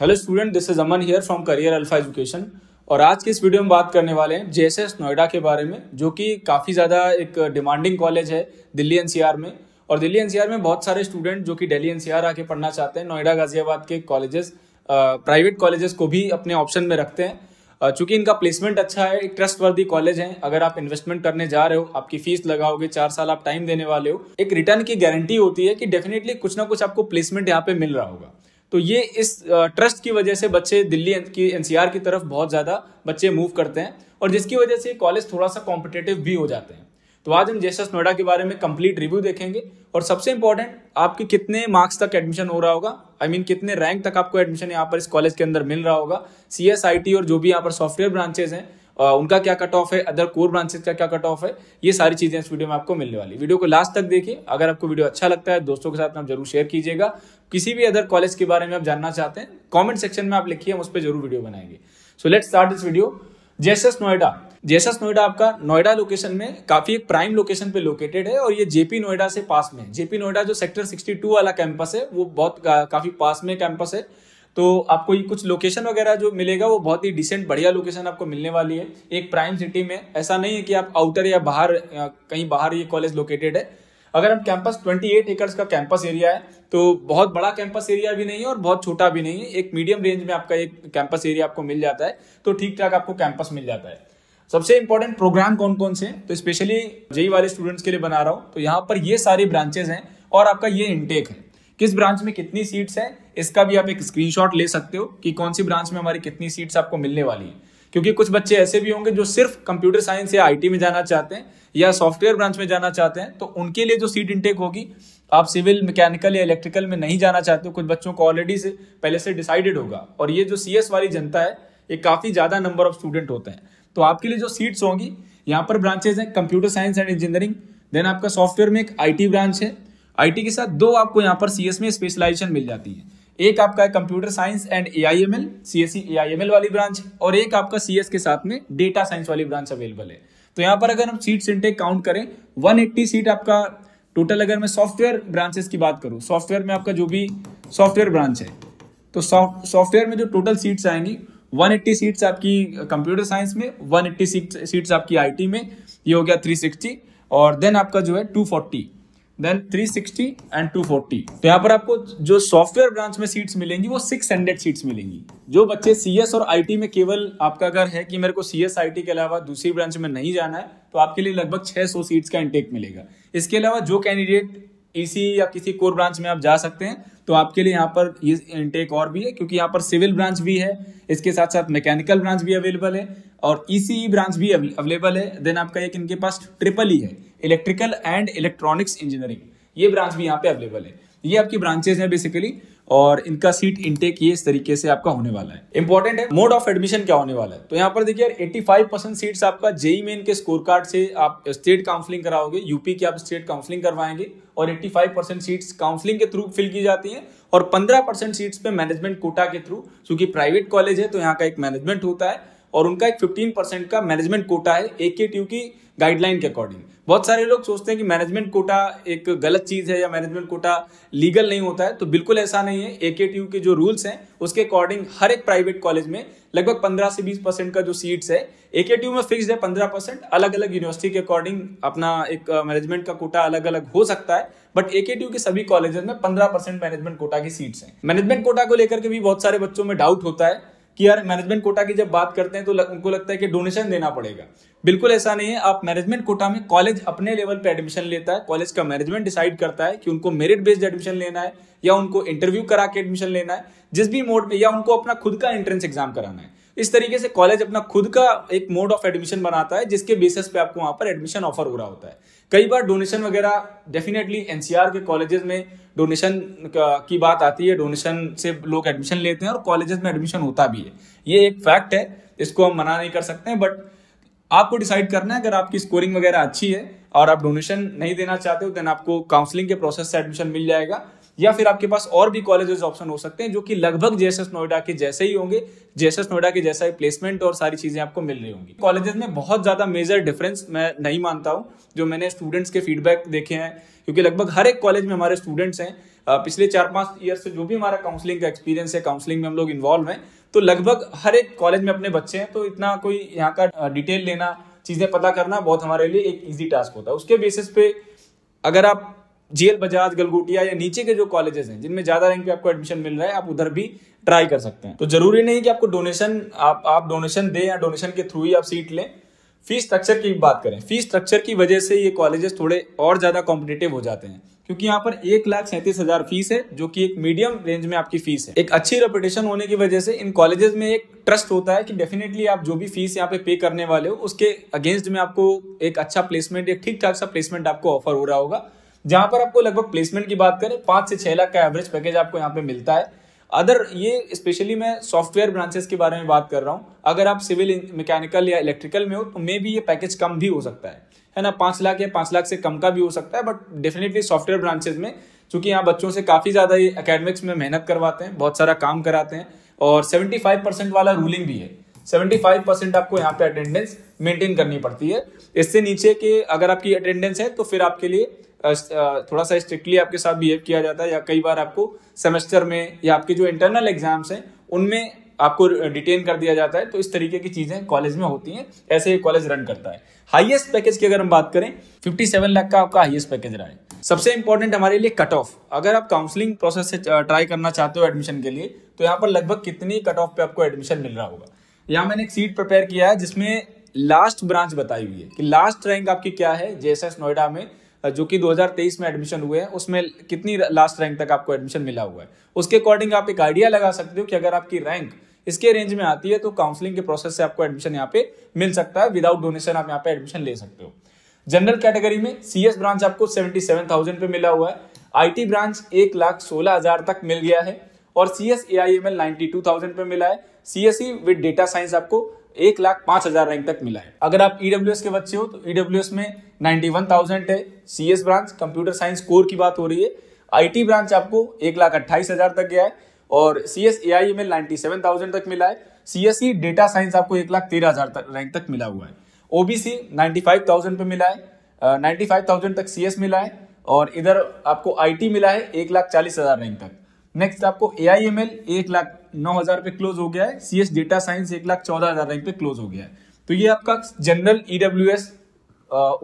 hello student this is Aman here from Career Alpha Education और आज के इस वीडियो में बात करने वाले हैं जेएसएस नोएडा के बारे में जो कि काफ़ी ज़्यादा एक डिमांडिंग कॉलेज है दिल्ली एनसीआर में और दिल्ली एनसीआर में बहुत सारे स्टूडेंट जो कि दिल्ली एनसीआर आके पढ़ना चाहते हैं नोएडा गाजियाबाद के कॉलेजेस प्राइवेट कॉलेजेस को भी अपने ऑप्शन में रखते हैं चूंकि इनका प्लेसमेंट अच्छा है एक ट्रस्ट वर्दी कॉलेज है अगर आप इन्वेस्टमेंट करने जा रहे हो आपकी फीस लगाओगे चार साल आप टाइम देने वाले हो एक रिटर्न की गारंटी होती है कि डेफिनेटली कुछ ना कुछ आपको प्लेसमेंट यहाँ पे मिल रहा होगा तो ये इस ट्रस्ट की वजह से बच्चे दिल्ली की एनसीआर की तरफ बहुत ज़्यादा बच्चे मूव करते हैं और जिसकी वजह से कॉलेज थोड़ा सा कॉम्पिटेटिव भी हो जाते हैं तो आज हम जेसस नोएडा के बारे में कंप्लीट रिव्यू देखेंगे और सबसे इंपॉर्टेंट आपके कितने मार्क्स तक एडमिशन हो रहा होगा आई I मीन mean, कितने रैंक तक आपको एडमिशन यहाँ पर इस कॉलेज के अंदर मिल रहा होगा सी और जो भी यहाँ पर सॉफ्टवेयर ब्रांचेज हैं उनका क्या कट ऑफ है अदर कोर ब्रांचेस का क्या कट ऑफ है ये सारी चीज़ें इस वीडियो में आपको मिलने वाली वीडियो को लास्ट तक देखिए अगर आपको वीडियो अच्छा लगता है दोस्तों के साथ आप जरूर शेयर कीजिएगा किसी भी अदर कॉलेज के बारे में आप जानना चाहते हैं कॉमेंट सेक्शन में आप लिखिए हम उस पर जरूर वीडियो बनाएंगे so let start this video JSS Noida JSS Noida आपका नोएडा लोकेशन में काफी एक प्राइम लोकेशन पे लोकेटेड है और ये जेपी नोएडा से पास में जेपी नोएडा जो सेक्टर 62 वाला कैंपस है वो बहुत का, काफी पास में कैंपस है तो आपको ये कुछ लोकेशन वगैरह जो मिलेगा वो बहुत ही डिसेंट बढ़िया लोकेशन आपको मिलने वाली है एक प्राइम सिटी में ऐसा नहीं है कि आप आउटर या बाहर कहीं बाहर ये कॉलेज लोकेटेड है अगर हम कैंपस 28 एकर्स का कैंपस एरिया है तो बहुत बड़ा कैंपस एरिया भी नहीं है और बहुत छोटा भी नहीं है एक मीडियम रेंज में आपका एक कैंपस एरिया आपको मिल जाता है तो ठीक ठाक आपको कैंपस मिल जाता है सबसे इंपॉर्टेंट प्रोग्राम कौन कौन से हैं तो स्पेशली जेई वाले स्टूडेंट्स के लिए बना रहा हूँ तो यहाँ पर ये सारी ब्रांचेज हैं और आपका ये इनटेक है किस ब्रांच में कितनी सीट्स हैं इसका भी आप एक स्क्रीनशॉट ले सकते हो कि कौन सी ब्रांच में हमारी कितनी सीट्स आपको मिलने वाली है क्योंकि कुछ बच्चे ऐसे भी होंगे जो सिर्फ कंप्यूटर साइंस या आईटी में जाना चाहते हैं या सॉफ्टवेयर ब्रांच में जाना चाहते हैं तो उनके लिए जो सीट इनटेक होगी आप सिविल मैकेनिकल या इलेक्ट्रिकल में नहीं जाना चाहते हो कुछ बच्चों को ऑलरेडी से पहले से डिसाइडेड होगा और ये जो सी वाली जनता है ये काफ़ी ज़्यादा नंबर ऑफ स्टूडेंट होते हैं तो आपके लिए जो सीट्स होंगी यहाँ पर ब्रांचेज हैं computer science and engineering then आपका सॉफ्टवेयर में एक आई ब्रांच है आई के साथ दो आपको यहाँ पर सीएस में स्पेशलाइजेशन मिल जाती है एक आपका है computer science and A I M L C S C A I M L वाली ब्रांच और एक आपका सी एस के साथ में डेटा साइंस वाली ब्रांच अवेलेबल है तो यहाँ पर अगर हम सीट इंटेक काउंट करें वन एट्टी सीट आपका टोटल अगर मैं सॉफ्टवेयर ब्रांचेस की बात करूँ सॉफ्टवेयर में आपका जो भी सॉफ्टवेयर ब्रांच है तो सॉफ्टवेयर में जो टोटल सीट्स आएंगी 180 सीट्स आपकी कंप्यूटर साइंस में 180 सीट्स आपकी आईटी में ये हो गया 360 और देन आपका जो है 240 देन 360 एंड 240 तो यहाँ पर आपको जो सॉफ्टवेयर ब्रांच में सीट्स मिलेंगी वो 600 सीट्स मिलेंगी जो बच्चे सीएस और आईटी में केवल आपका अगर है कि मेरे को सीएस आईटी के अलावा दूसरी ब्रांच में नहीं जाना है तो आपके लिए लगभग 600 सीट्स का इंटेक मिलेगा इसके अलावा जो कैंडिडेट इसी e या किसी कोर ब्रांच में आप जा सकते हैं तो आपके लिए यहाँ पर ये इंटेक और भी है क्योंकि यहाँ पर सिविल ब्रांच भी है इसके साथ साथ मैकेनिकल ब्रांच भी अवेलेबल है और ईसीई e ब्रांच e भी अवेलेबल है देन आपका एक इनके पास ट्रिपल ई है इलेक्ट्रिकल एंड इलेक्ट्रॉनिक्स इंजीनियरिंग ये ब्रांच भी यहाँ पे अवेलेबल है ये आपकी ब्रांचेज हैं बेसिकली और इनका सीट इनटेक ये इस तरीके से आपका होने वाला है इंपॉर्टेंट है मोड ऑफ एडमिशन क्या होने वाला है तो यहाँ पर देखिए एट्टी फाइव परसेंट सीट्स आपका जेई मेन के स्कोर कार्ड से आप स्टेट काउंसलिंग कराओगे यूपी की आप स्टेट काउंसलिंग करवाएंगे और 85 परसेंट सीट्स काउंसलिंग के थ्रू फिल की जाती है और 15 परसेंट सीट्स पे मैनेजमेंट कोटा के थ्रू क्योंकि प्राइवेट कॉलेज है तो यहाँ का एक मैनेजमेंट होता है और उनका एक फिफ्टीन परसेंट का मैनेजमेंट कोटा है ए के ट्यू की गाइडलाइन के अकॉर्डिंग बहुत सारे लोग सोचते हैं कि मैनेजमेंट कोटा एक गलत चीज़ है या मैनेजमेंट कोटा लीगल नहीं होता है तो बिल्कुल ऐसा नहीं है ए के ट्यू के जो रूल्स हैं उसके अकॉर्डिंग हर एक प्राइवेट कॉलेज में लगभग पंद्रह से बीस परसेंट का जो सीट्स है ए के ट्यू में फिक्स है पंद्रह परसेंट अलग अलग यूनिवर्सिटी के अकॉर्डिंग अपना एक मैनेजमेंट का कोटा अलग अलग हो सकता है बट ए के ट्यू के सभी कॉलेजेस में पंद्रह परसेंट मैनेजमेंट कोटा की सीट्स हैं मैनेजमेंट कोटा को लेकर के भी बहुत सारे बच्चों में डाउट होता है कि यार मैनेजमेंट कोटा की जब बात करते हैं तो लग, उनको लगता है कि डोनेशन देना पड़ेगा बिल्कुल ऐसा नहीं है आप मैनेजमेंट कोटा में कॉलेज अपने लेवल पर एडमिशन लेता है कॉलेज का मैनेजमेंट डिसाइड करता है कि उनको मेरिट बेस्ड एडमिशन लेना है या उनको इंटरव्यू करा के एडमिशन लेना है जिस भी मोड में या उनको अपना खुद का एंट्रेंस एग्जाम कराना है इस तरीके से कॉलेज अपना खुद का एक मोड ऑफ एडमिशन बनाता है जिसके बेसिस पे आपको वहां पर एडमिशन ऑफर हो रहा होता है कई बार डोनेशन वगैरह डेफिनेटली एनसीआर के कॉलेजेस में डोनेशन की बात आती है डोनेशन से लोग एडमिशन लेते हैं और कॉलेजेस में एडमिशन होता भी है ये एक फैक्ट है इसको हम मना नहीं कर सकते हैं बट आपको डिसाइड करना है अगर आपकी स्कोरिंग वगैरह अच्छी है और आप डोनेशन नहीं देना चाहते हो देन आपको काउंसलिंग के प्रोसेस से एडमिशन मिल जाएगा या फिर आपके पास और भी कॉलेजेस ऑप्शन हो सकते हैं जो कि लगभग जेएसएस नोएडा के जैसे ही होंगे जेएसएस नोएडा के जैसा ही प्लेसमेंट और सारी चीज़ें आपको मिल रही होंगी कॉलेजेस में बहुत ज़्यादा मेजर डिफरेंस मैं नहीं मानता हूँ जो मैंने स्टूडेंट्स के फीडबैक देखे हैं क्योंकि लगभग हर एक कॉलेज में हमारे स्टूडेंट्स हैं पिछले चार पांच ईयर से जो भी हमारा काउंसलिंग का एक्सपीरियंस है काउंसलिंग में हम लोग इन्वॉल्व हैं तो लगभग हर एक कॉलेज में अपने बच्चे हैं तो इतना कोई यहाँ का डिटेल लेना चीज़ें पता करना बहुत हमारे लिए एक ईजी टास्क होता है उसके बेसिस पे अगर आप जीएल बजाज गलगुटिया या नीचे के जो कॉलेजेस हैं जिनमें ज्यादा रैंक पे आपको एडमिशन मिल रहा है आप उधर भी ट्राई कर सकते हैं तो जरूरी नहीं कि आपको डोनेशन आप आप डोनेशन दें या डोनेशन के थ्रू ही आप सीट लें फीस स्ट्रक्चर की बात करें फीस स्ट्रक्चर की वजह से ये कॉलेजेस थोड़े और ज़्यादा कॉम्पिटेटिव हो जाते हैं क्योंकि यहाँ पर एक लाख सैंतीस हज़ार फीस है जो कि एक मीडियम रेंज में आपकी फीस है एक अच्छी रेपुटेशन होने की वजह से इन कॉलेजेस में एक ट्रस्ट होता है कि डेफिनेटली आप जो भी फीस यहाँ पे पे करने वाले हो उसके अगेंस्ट में आपको एक अच्छा प्लेसमेंट एक ठीक ठाक सा प्लेसमेंट आपको ऑफर हो रहा होगा जहां पर आपको लगभग प्लेसमेंट की बात करें पाँच से छः लाख का एवरेज पैकेज आपको यहाँ पे मिलता है अदर ये स्पेशली मैं सॉफ्टवेयर ब्रांचेस के बारे में बात कर रहा हूँ अगर आप सिविल मैकेनिकल या इलेक्ट्रिकल में हो तो मे भी ये पैकेज कम भी हो सकता है है ना पाँच लाख या पाँच लाख से कम का भी हो सकता है बट डेफिनेटली सॉफ्टवेयर ब्रांचेज में चूंकि यहाँ बच्चों से काफ़ी ज़्यादा ये अकेडमिक्स में मेहनत करवाते हैं बहुत सारा काम कराते हैं और फाइव परसेंट वाला रूलिंग भी है फाइव परसेंट आपको यहाँ पे अटेंडेंस मेंटेन करनी पड़ती है इससे नीचे के अगर आपकी अटेंडेंस है तो फिर आपके लिए थोड़ा सा स्ट्रिक्टली आपके साथ बिहेव किया जाता है या कई बार आपको सेमेस्टर में या आपके जो इंटरनल एग्जाम्स हैं उनमें आपको डिटेन कर दिया जाता है तो इस तरीके की चीज़ें कॉलेज में होती हैं ऐसे ही कॉलेज रन करता है हाईएस्ट पैकेज की अगर हम बात करें 57 लाख का आपका हाईएस्ट पैकेज रहा है सबसे इंपॉर्टेंट हमारे लिए कट ऑफ अगर आप काउंसलिंग प्रोसेस से ट्राई करना चाहते हो एडमिशन के लिए तो यहाँ पर लगभग कितनी कट ऑफ पे आपको एडमिशन मिल रहा होगा यहाँ मैंने एक सीट प्रिपेयर किया है जिसमें लास्ट ब्रांच बताई हुई है कि लास्ट रैंक आपकी क्या है जे नोएडा में जो कि 2023 में एडमिशन हुए हैं उसमें कितनी लास्ट रैंक तक आपको एडमिशन मिला हुआ है उसके अकॉर्डिंग आप एक आइडिया लगा सकते हो कि अगर आपकी रैंक इसके रेंज में आती है तो काउंसलिंग के प्रोसेस से आपको एडमिशन यहाँ पे मिल सकता है विदाउट डोनेशन आप यहाँ पे एडमिशन ले सकते हो जनरल कैटेगरी में सी ब्रांच आपको सेवेंटी पे मिला हुआ है आई ब्रांच एक तक मिल गया है और C S A I M L ninety two thousand पे मिला है C S C with data science आपको एक लाख पांच हजार रैंक तक मिला है अगर आप ईडब्ल्यू e के बच्चे हो तो ईडब्ल्यू e में नाइन्टी वन थाउजेंड है C S branch computer science core की बात हो रही है आई टी ब्रांच आपको एक लाख अट्ठाईस हजार तक गया है और सी एस ए आई में एल नाइन्टी सेवन थाउजेंड तक मिला है C S C data science आपको एक लाख तेरह हजार तक रैंक तक मिला हुआ है O B C ninety five thousand पे मिला है नाइन्टी फाइव थाउजेंड तक सी एस मिला है और इधर आपको आई टी मिला है एक लाख चालीस हजार रैंक तक नेक्स्ट आपको ए आई एम एल एक लाख नौ हजार पे क्लोज हो गया है सी एस डेटा साइंस एक लाख चौदह हजार रैंक पे क्लोज हो गया है तो ये आपका general EW S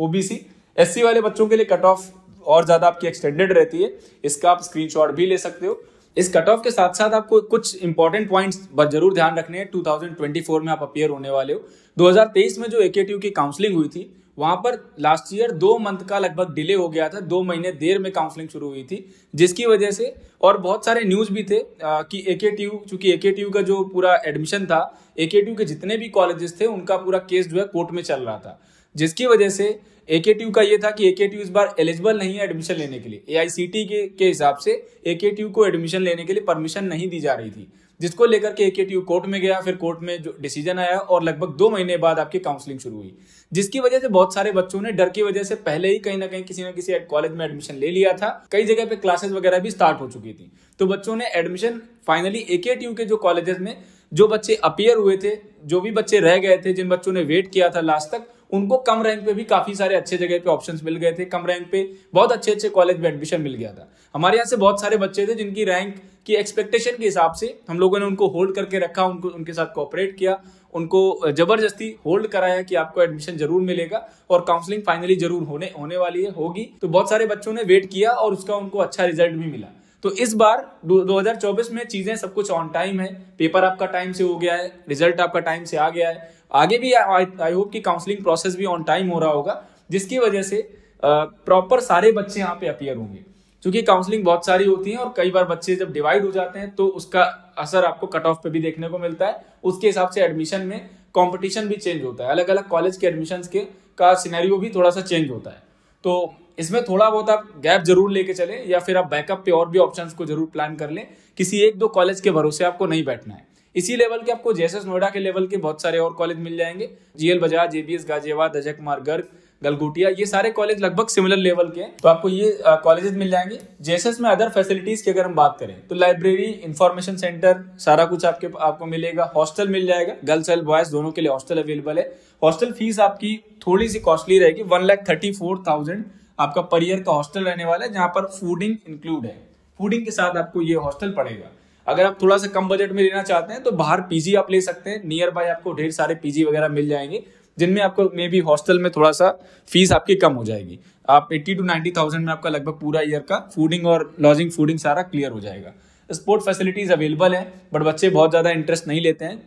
OBC S वाले बच्चों के लिए कट ऑफ और ज्यादा आपकी एक्सटेंडेड रहती है इसका आप स्क्रीनशॉट भी ले सकते हो इस कट ऑफ के साथ साथ आपको कुछ इंपॉर्टेंट पॉइंट्स जरूर ध्यान रखने हैं 2024 में आप अपियर होने वाले हो 2023 में जो ए के काउंसलिंग हुई थी वहां पर लास्ट ईयर दो मंथ का लगभग डिले हो गया था दो महीने देर में काउंसलिंग शुरू हुई थी जिसकी वजह से और बहुत सारे न्यूज भी थे आ, कि ए के टी यू चूंकि ए के टी यू का जो पूरा एडमिशन था ए के टी यू के जितने भी कॉलेजेस थे उनका पूरा केस जो है कोर्ट में चल रहा था जिसकी वजह से ए के टी यू का ये था कि ए के टी यू इस बार एलिजिबल नहीं है एडमिशन लेने के लिए ए आई सी टी के हिसाब से ए के टी यू को एडमिशन लेने के लिए परमिशन नहीं दी जा रही थी जिसको लेकर के एके कोर्ट में गया फिर कोर्ट में जो डिसीजन आया और लगभग दो महीने बाद आपकी काउंसलिंग शुरू हुई जिसकी वजह से बहुत सारे बच्चों ने डर की वजह से पहले ही कहीं ना कहीं किसी न किसी कॉलेज में एडमिशन ले लिया था कई जगह पे क्लासेस वगैरह भी स्टार्ट हो चुकी थी तो बच्चों ने एडमिशन फाइनली एके के जो कॉलेजेस में जो बच्चे अपियर हुए थे जो भी बच्चे रह गए थे जिन बच्चों ने वेट किया था लास्ट तक उनको कम रैंक पे भी काफी सारे अच्छे जगह पे ऑप्शंस मिल गए थे कम रैंक पे बहुत अच्छे अच्छे कॉलेज में एडमिशन मिल गया था हमारे यहाँ से बहुत सारे बच्चे थे जिनकी रैंक की एक्सपेक्टेशन के हिसाब से हम लोगों ने उनको होल्ड करके रखा उनको उनके साथ कॉपरेट किया उनको जबरदस्ती होल्ड कराया कि आपको एडमिशन जरूर मिलेगा और काउंसलिंग फाइनली जरूर होने होने वाली है होगी तो बहुत सारे बच्चों ने वेट किया और उसका उनको अच्छा रिजल्ट भी मिला तो इस बार 2024 में चीजें सब कुछ ऑन टाइम है पेपर आपका टाइम से हो गया है रिजल्ट आपका टाइम से आ गया है आगे भी आई होप कि काउंसलिंग प्रोसेस भी ऑन टाइम हो रहा होगा जिसकी वजह से प्रॉपर सारे बच्चे यहाँ पे अपियर होंगे क्योंकि काउंसलिंग बहुत सारी होती है और कई बार बच्चे जब डिवाइड हो जाते हैं तो उसका असर आपको कट ऑफ पे भी देखने को मिलता है उसके हिसाब से एडमिशन में कंपटीशन भी चेंज होता है अलग अलग कॉलेज के एडमिशन के का सिनेरियो भी थोड़ा सा चेंज होता है तो इसमें थोड़ा बहुत आप गैप जरूर लेके चले या फिर आप बैकअप पे और भी ऑप्शन को जरूर प्लान कर लें किसी एक दो कॉलेज के भरोसे आपको नहीं बैठना है इसी लेवल के आपको जेएसएस नोएडा के लेवल के बहुत सारे और कॉलेज मिल जाएंगे जीएल बजाज जेबीएस गाजियाबाद अजय कुमार गर्ग गलगुटिया ये सारे कॉलेज लगभग सिमिलर लेवल के हैं तो आपको ये कॉलेजेस मिल जाएंगे जेएसएस में अदर फैसिलिटीज की अगर हम बात करें तो लाइब्रेरी इंफॉर्मेशन सेंटर सारा कुछ आपके आपको मिलेगा हॉस्टल मिल जाएगा गर्ल्स एंड बॉयज दोनों के लिए हॉस्टल अवेलेबल है हॉस्टल फीस आपकी थोड़ी सी कॉस्टली रहेगी one lakh thirty four thousand आपका पर ईयर का हॉस्टल रहने वाला है जहाँ पर फूडिंग इंक्लूड है फूडिंग के साथ आपको ये हॉस्टल पड़ेगा अगर आप थोड़ा सा कम बजट में लेना चाहते हैं तो बाहर पीजी आप ले सकते हैं नियर बाय आपको ढेर सारे पीजी वगैरह मिल जाएंगे जिनमें आपको मे बी हॉस्टल में थोड़ा सा फीस आपकी कम हो जाएगी आप एट्टी टू नाइन्टी थाउजेंड में आपका लगभग पूरा ईयर का फूडिंग और लॉजिंग फूडिंग सारा क्लियर हो जाएगा स्पोर्ट फैसिलिटीज अवेलेबल है बट बच्चे बहुत ज़्यादा इंटरेस्ट नहीं लेते हैं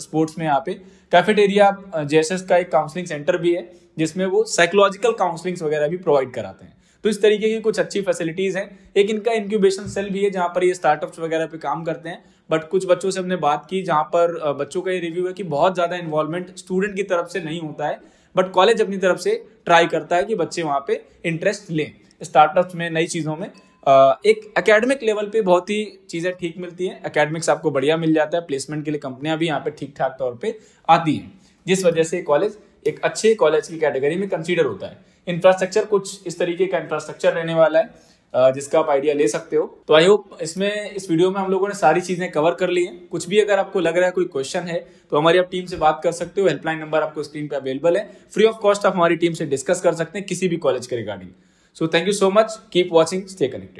स्पोर्ट्स में यहाँ पे कैफेटेरिया जेएसएस का एक काउंसलिंग सेंटर भी है जिसमें वो साइकोलॉजिकल काउंसलिंग्स वगैरह भी प्रोवाइड कराते हैं तो इस तरीके की कुछ अच्छी फैसिलिटीज़ हैं एक इनका इंक्यूबेशन सेल भी है जहाँ पर ये स्टार्टअप्स वगैरह पे काम करते हैं बट कुछ बच्चों से हमने बात की जहाँ पर बच्चों का ये रिव्यू है कि बहुत ज़्यादा इन्वॉल्वमेंट स्टूडेंट की तरफ से नहीं होता है बट कॉलेज अपनी तरफ से ट्राई करता है कि बच्चे वहाँ पे इंटरेस्ट लें स्टार्टअप्स में नई चीज़ों में एक एकेडमिक लेवल पे बहुत ही चीज़ें ठीक मिलती हैं एकेडमिक्स आपको बढ़िया मिल जाता है प्लेसमेंट के लिए कंपनियां भी यहाँ पे ठीक ठाक तौर पे आती हैं जिस वजह से कॉलेज एक अच्छे कॉलेज की कैटेगरी में कंसीडर होता है इंफ्रास्ट्रक्चर कुछ इस तरीके का इंफ्रास्ट्रक्चर रहने वाला है जिसका आप आइडिया ले सकते हो तो आई होप इसमें इस वीडियो में हम लोगों ने सारी चीज़ें कवर कर ली हैं कुछ भी अगर आपको लग रहा है कोई क्वेश्चन है तो हमारी आप टीम से बात कर सकते हो हेल्पलाइन नंबर आपको स्क्रीन पे अवेलेबल है फ्री ऑफ कॉस्ट आप हमारी टीम से डिस्कस कर सकते हैं किसी भी कॉलेज के regarding so thank you so much keep watching stay connected